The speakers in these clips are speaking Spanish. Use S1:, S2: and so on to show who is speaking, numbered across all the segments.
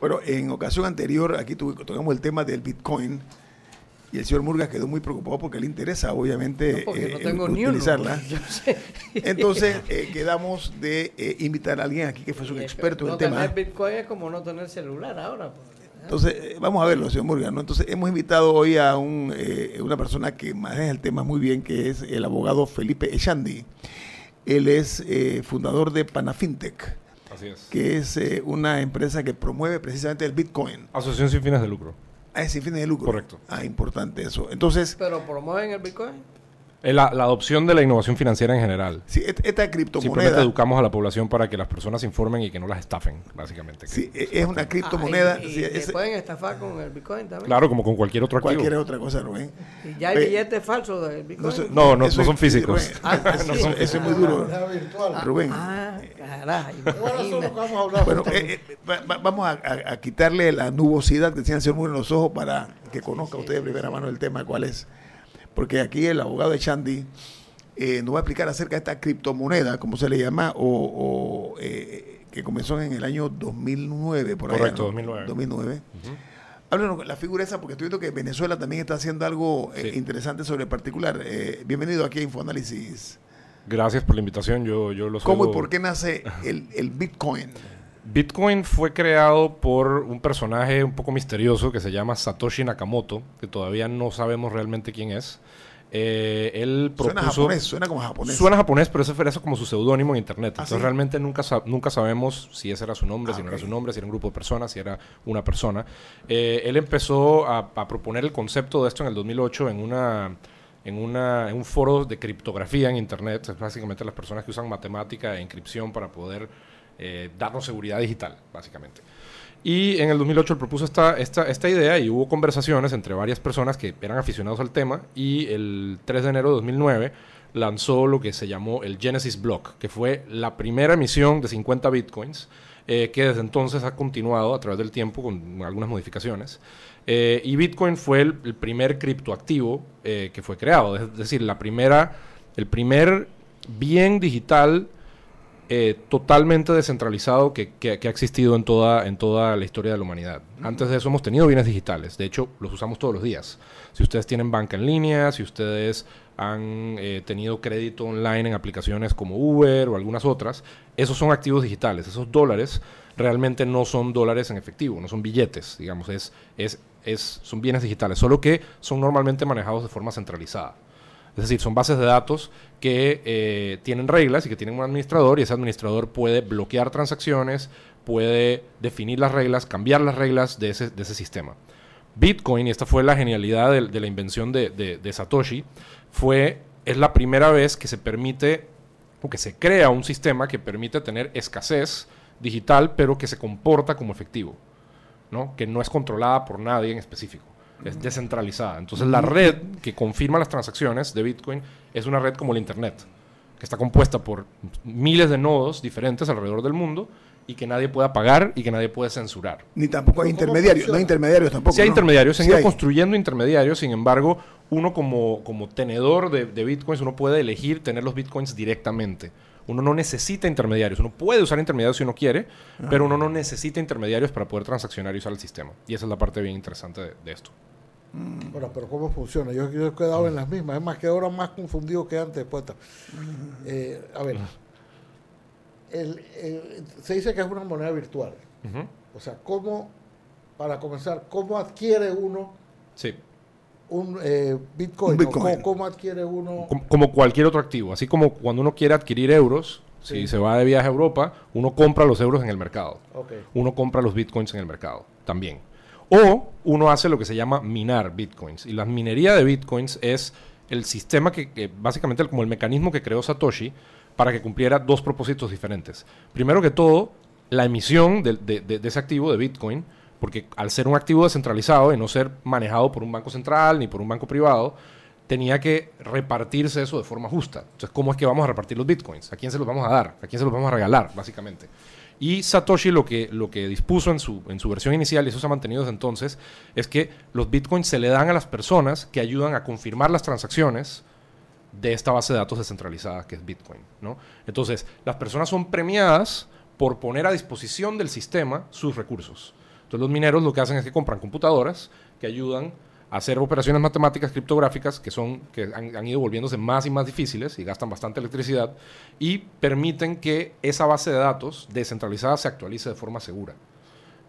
S1: Bueno, en ocasión anterior aquí tocamos el tema del Bitcoin y el señor Murgas quedó muy preocupado porque le interesa, obviamente, eh, utilizarla. Entonces eh, quedamos de eh, invitar a alguien aquí que fue un experto en el tema. No
S2: Tener Bitcoin es como no tener celular ahora. Pues,
S1: Entonces, vamos a verlo, señor Murgas. Entonces, hemos invitado hoy a un, una persona que maneja el tema muy bien, que es el abogado Felipe Echandi. Él es fundador de Panafintech que es eh, una empresa
S3: que promueve precisamente el Bitcoin. Asociación sin fines de lucro. Ah, sin fines de lucro. Correcto. Ah, importante eso. Entonces.
S2: ¿Pero promueven el Bitcoin?
S3: La, la, adopción de la innovación financiera en general. Sí,
S2: esta criptomoneda. Simplemente
S3: educamos a la población para que las personas se informen y que no las estafen, básicamente. Sí,
S1: e, es, una ah, criptomoneda.
S2: y, sí, pueden estafar con el Bitcoin también. Claro, como con cualquier otro
S3: activo. Cualquier otra cosa,
S2: Rubén. ¿Y ya hay billetes falsos del Bitcoin? No, no, no, son físicos. Ah, eso es muy
S1: duro. Ah, virtual. Rubén. Ah,
S3: caray.
S1: Bueno, vamos a eh, eh, vamos a, quitarle la nubosidad que se el señor en los ojos para que conozca usted de primera mano el tema, cuál es porque aquí el abogado de Chandy eh, nos va a explicar acerca de esta criptomoneda, como se le llama, o, eh, que comenzó en el año 2009, por Correcto, allá, 2009. 2009. Háblanos la figura esa, porque estoy viendo que Venezuela también está haciendo algo eh, interesante sobre el particular. Eh, bienvenido aquí a Infoanálisis. Gracias por la
S3: invitación, yo, yo los ¿Cómo y por qué nace el, el Bitcoin? Bitcoin fue creado por un personaje un poco misterioso que se llama Satoshi Nakamoto, que todavía no sabemos realmente quién es. Eh, suena japonés, suena como japonés. Suena japonés, pero ese fue como su seudónimo en internet. ¿Ah, Entonces realmente nunca, nunca sabemos si ese era su nombre, ah, si no era su nombre, si era un grupo de personas, si era una persona. Eh, él empezó a, proponer el concepto de esto en el 2008 en una... En, una, en un foro de criptografía en Internet, básicamente las personas que usan matemática e inscripción para poder eh, darnos seguridad digital, básicamente. Y en el 2008 él propuso esta, esta, idea y hubo conversaciones entre varias personas que eran aficionados al tema y el 3 de enero de 2009 lanzó lo que se llamó el Genesis Block, que fue la primera emisión de 50 bitcoins, eh, que desde entonces ha continuado a través del tiempo con algunas modificaciones. Eh, y Bitcoin fue el, primer criptoactivo que fue creado, es decir, la primera, el primer bien digital eh, totalmente descentralizado que, ha existido en toda, en toda la historia de la humanidad. Antes de eso hemos tenido bienes digitales, de hecho los usamos todos los días. Si ustedes tienen banca en línea, si ustedes han eh, tenido crédito online en aplicaciones como Uber o algunas otras, esos son activos digitales, esos dólares realmente no son dólares en efectivo, no son billetes, digamos, es, es, es, son bienes digitales, solo que son normalmente manejados de forma centralizada. Es decir, son bases de datos que eh, tienen reglas y que tienen un administrador y ese administrador puede bloquear transacciones, puede definir las reglas, cambiar las reglas de ese, sistema. Bitcoin, y esta fue la genialidad de, la invención de, Satoshi, fue, es la primera vez que se permite o que se crea un sistema que permite tener escasez digital, pero que se comporta como efectivo, ¿no? que no es controlada por nadie en específico es descentralizada. Entonces la red que confirma las transacciones de Bitcoin es una red como el Internet, que está compuesta por miles de nodos diferentes alrededor del mundo y que nadie pueda pagar y que nadie puede censurar.
S1: Ni tampoco hay intermediarios, no hay intermediarios
S3: tampoco. Sí hay intermediarios, se han ido construyendo intermediarios, sin embargo, uno como, como tenedor de, bitcoins, uno puede elegir tener los bitcoins directamente. Uno no necesita intermediarios, uno puede usar intermediarios si uno quiere, pero ah. uno no necesita intermediarios para poder transaccionar y usar el sistema. Y esa es la parte bien interesante de esto
S4: bueno mm. pero ¿cómo funciona? Yo, he quedado en las mismas. Es más que ahora más confundido que antes, Pues, mm. eh, a ver, se dice que es una moneda virtual. O sea, ¿cómo, para comenzar, cómo adquiere uno sí. un, eh, Bitcoin, ¿Cómo, adquiere uno?
S3: Como, cualquier otro activo. Así como cuando uno quiere adquirir euros, si se va de viaje a Europa, uno compra los euros en el mercado. Uno compra los Bitcoins en el mercado también. O uno hace lo que se llama minar bitcoins. Y la minería de bitcoins es el sistema que, básicamente como el mecanismo que creó Satoshi para que cumpliera dos propósitos diferentes. Primero que todo, la emisión de, de ese activo de bitcoin, porque al ser un activo descentralizado y no ser manejado por un banco central ni por un banco privado, tenía que repartirse eso de forma justa. Entonces, ¿cómo es que vamos a repartir los bitcoins? ¿A quién se los vamos a dar? ¿A quién se los vamos a regalar, básicamente? Y Satoshi lo que, lo que dispuso en su, en su versión inicial, y eso se ha mantenido desde entonces, es que los bitcoins se le dan a las personas que ayudan a confirmar las transacciones de esta base de datos descentralizada que es Bitcoin. ¿no? Entonces, las personas son premiadas por poner a disposición del sistema sus recursos. Entonces, los mineros lo que hacen es que compran computadoras que ayudan hacer operaciones matemáticas criptográficas que, son, que han, ido volviéndose más y más difíciles y gastan bastante electricidad y permiten que esa base de datos descentralizada se actualice de forma segura.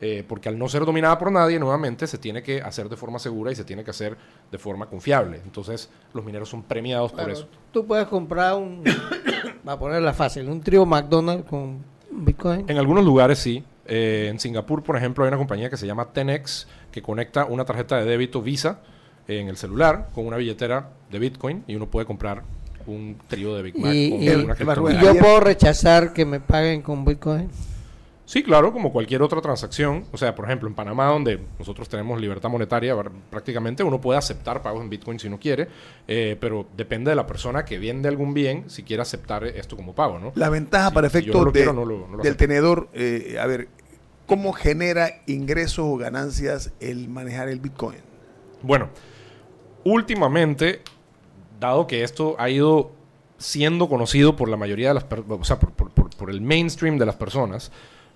S3: Eh, porque al no ser dominada por nadie, nuevamente se tiene que hacer de forma segura y se tiene que hacer de forma confiable. Entonces, los mineros son premiados por eso.
S2: Tú puedes comprar un, va a ponerla
S3: fácil, un trío
S2: McDonald's con Bitcoin.
S3: En algunos lugares sí, eh, en Singapur, por ejemplo, hay una compañía que se llama Tenex que conecta una tarjeta de débito Visa en el celular con una billetera de Bitcoin y uno puede comprar un trío de Big Mac y, yo puedo
S2: rechazar que me paguen con Bitcoin.
S3: Sí, claro, como cualquier otra transacción. O sea, por ejemplo, en Panamá, donde nosotros tenemos libertad monetaria, prácticamente uno puede aceptar pagos en Bitcoin si uno quiere, eh, pero depende de la persona que vende algún bien si quiere aceptar esto como pago, ¿no? La ventaja para efecto. del tenedor, eh, a ver, ¿Cómo genera ingresos o ganancias
S1: el manejar el
S3: Bitcoin? Bueno, últimamente, dado que esto ha ido siendo conocido por la mayoría de las personas, o sea, por, el mainstream de las personas,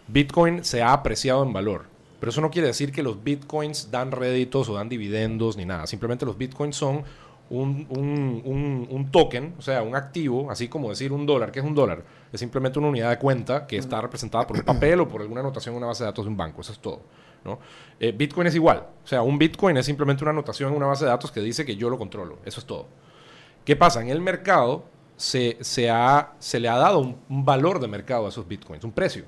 S3: Bitcoin se ha apreciado en valor. Pero eso no quiere decir que los bitcoins dan réditos o dan dividendos ni nada. Simplemente los bitcoins son un, token, o sea, un activo, así como decir un dólar, que es un dólar, es simplemente una unidad de cuenta que está representada por un papel o por alguna anotación en una base de datos de un banco, eso es todo. ¿no? Eh, Bitcoin es igual, o sea, un Bitcoin es simplemente una anotación en una base de datos que dice que yo lo controlo, eso es todo. ¿Qué pasa? En el mercado se, se, se le ha dado un, valor de mercado a esos Bitcoins, un precio.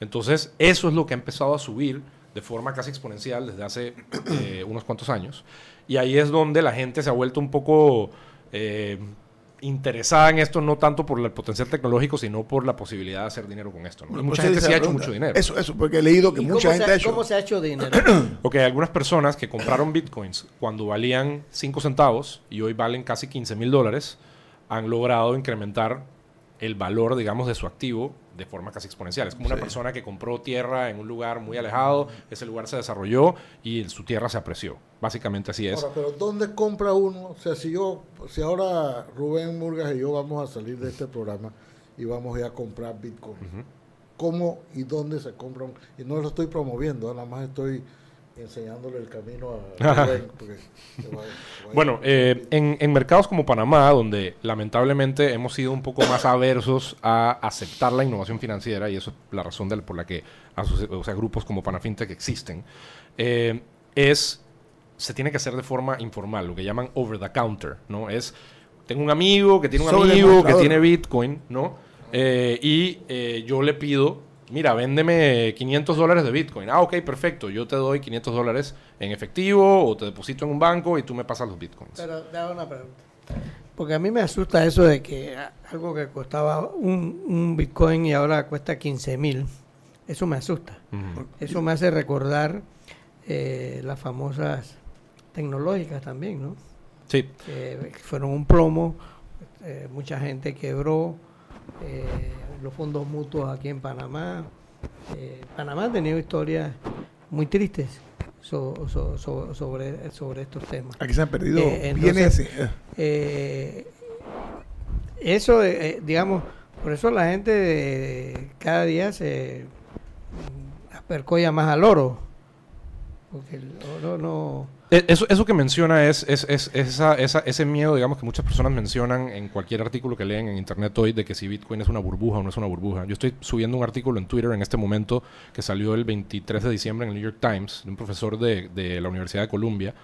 S3: Entonces, eso es lo que ha empezado a subir de forma casi exponencial desde hace eh, unos cuantos años. Y ahí es donde la gente se ha vuelto un poco eh, interesada en esto, no tanto por el potencial tecnológico, sino por la posibilidad de hacer dinero con esto. ¿no? mucha gente sí ha hecho mucho dinero. Eso,
S1: eso, porque he leído que mucha gente
S2: ha, hecho. ¿Cómo se ha hecho dinero?
S3: ok, algunas personas que compraron bitcoins cuando valían 5 centavos y hoy valen casi 15 mil dólares, han logrado incrementar el valor, digamos, de su activo de forma casi exponencial. Es como una persona que compró tierra en un lugar muy alejado, ese lugar se desarrolló y su tierra se apreció. Básicamente así es. Ahora,
S4: pero ¿dónde compra uno? O sea, si yo, si ahora Rubén Murgas y yo vamos a salir de este programa y vamos a ir a comprar Bitcoin, ¿cómo y dónde se compra? y no lo estoy promoviendo, nada más estoy enseñándole el camino a... bueno,
S3: eh, en, mercados como Panamá, donde lamentablemente hemos sido un poco más aversos a aceptar la innovación financiera, y eso es la razón por la que o grupos como Panafintech existen, eh, es se tiene que hacer de forma informal, lo que llaman over the counter, ¿no? Es, tengo un amigo que tiene un amigo que tiene Bitcoin, ¿no? Eh, y yo le pido mira, véndeme 500 dólares de Bitcoin. Ah, ok, perfecto, yo te doy 500 dólares en efectivo o te deposito en un banco y tú me pasas los Bitcoins.
S2: Pero te hago una pregunta. Porque a mí me asusta eso de que algo que costaba un, Bitcoin y ahora cuesta 15 mil. Eso me asusta. Eso me hace recordar eh, las famosas tecnológicas también, ¿no? Sí. fueron un promo, eh, mucha gente quebró. Eh, los fondos mutuos aquí en Panamá. Eh, Panamá ha tenido historias muy tristes sobre, sobre estos temas. Aquí se han perdido eh, bienes eh, eso, digamos, por eso la gente cada día se apercolla más al oro no...
S3: E-, eso, que menciona es, es, es esa, ese miedo, digamos, que muchas personas mencionan en cualquier artículo que leen en Internet hoy de que si Bitcoin es una burbuja o no es una burbuja. Yo estoy subiendo un artículo en Twitter en este momento que salió el 23 de diciembre en el New York Times de un profesor de, de la Universidad de Columbia,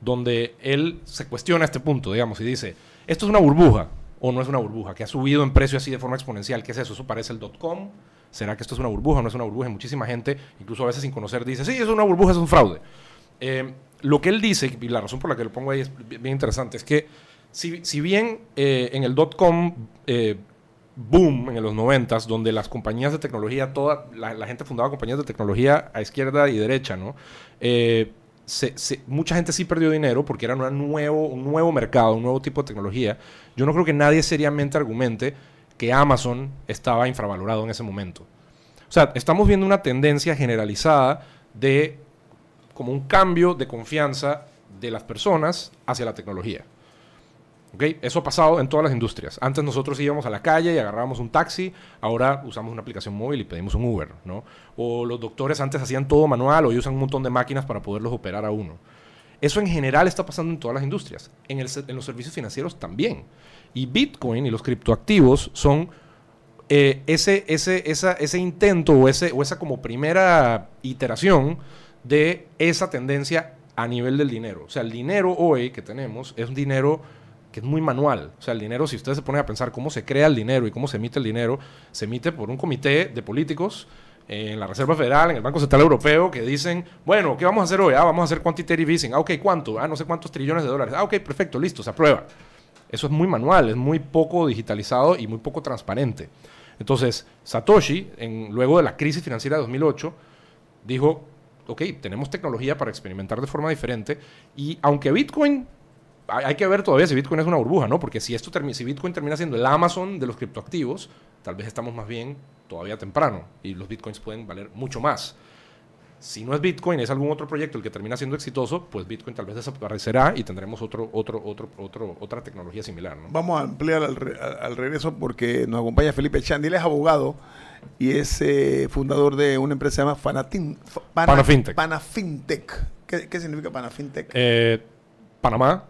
S3: donde él se cuestiona este punto, digamos, y dice, esto es una burbuja o no es una burbuja, que ha subido en precio así de forma exponencial, ¿qué es eso? Eso parece el dot-com, ¿será que esto es una burbuja? o No es una burbuja. Muchísima gente, incluso a veces sin conocer, dice, sí, es una burbuja, es un fraude. Eh, lo que él dice, y la razón por la que lo pongo ahí es bien interesante, es que si, bien eh, en el dot-com eh, boom en los 90, donde las compañías de tecnología, toda la, gente fundaba compañías de tecnología a izquierda y derecha, ¿no? mucha gente sí perdió dinero porque era nuevo, un nuevo mercado, un nuevo tipo de tecnología. Yo no creo que nadie seriamente argumente que Amazon estaba infravalorado en ese momento. O sea, estamos viendo una tendencia generalizada de como un cambio de confianza de las personas hacia la tecnología. ¿Okay? Eso ha pasado en todas las industrias. Antes nosotros íbamos a la calle y agarrábamos un taxi, ahora usamos una aplicación móvil y pedimos un Uber. O los doctores antes hacían todo manual, o usan un montón de máquinas para poderlos operar a uno. Eso en general está pasando en todas las industrias, en, los servicios financieros también. Y Bitcoin y los criptoactivos son eh, ese, ese, ese intento o, ese, o esa como primera iteración de esa tendencia a nivel del dinero. O sea, el dinero hoy que tenemos es un dinero que es muy manual. O sea, el dinero, si ustedes se ponen a pensar cómo se crea el dinero y cómo se emite el dinero, se emite por un comité de políticos en la Reserva Federal, en el Banco Central Europeo, que dicen, bueno, ¿qué vamos a hacer hoy? Ah, vamos a hacer quantitative easing. Ah, ok, ¿cuánto? Ah, no sé cuántos trillones de dólares. Ah, ok, perfecto, listo, se aprueba. Eso es muy manual, es muy poco digitalizado y muy poco transparente. Entonces, Satoshi, en, luego de la crisis financiera de 2008, dijo, ok, tenemos tecnología para experimentar de forma diferente y aunque Bitcoin hay que ver todavía si Bitcoin es una burbuja, ¿no? Porque si, esto termina, si Bitcoin termina siendo el Amazon de los criptoactivos, tal vez estamos más bien todavía temprano y los Bitcoins pueden valer mucho más. Si no es Bitcoin, es algún otro proyecto el que termina siendo exitoso, pues Bitcoin tal vez desaparecerá y tendremos otro, otro, otro, otro, otra tecnología similar. ¿no?
S1: Vamos a ampliar al, regreso porque nos acompaña Felipe Chandi, él es abogado y es eh, fundador de una empresa llamada se Pana, Panafintech. ¿Qué, significa Panafintech?
S3: Eh, Panamá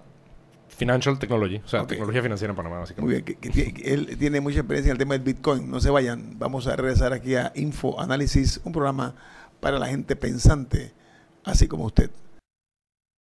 S3: Financial Technology, o sea, tecnología financiera en Panamá, Muy bien,
S1: él tiene mucha experiencia en el
S3: tema del Bitcoin.
S1: No se vayan, vamos a regresar aquí a Info Análisis, un programa para la gente pensante, así como usted.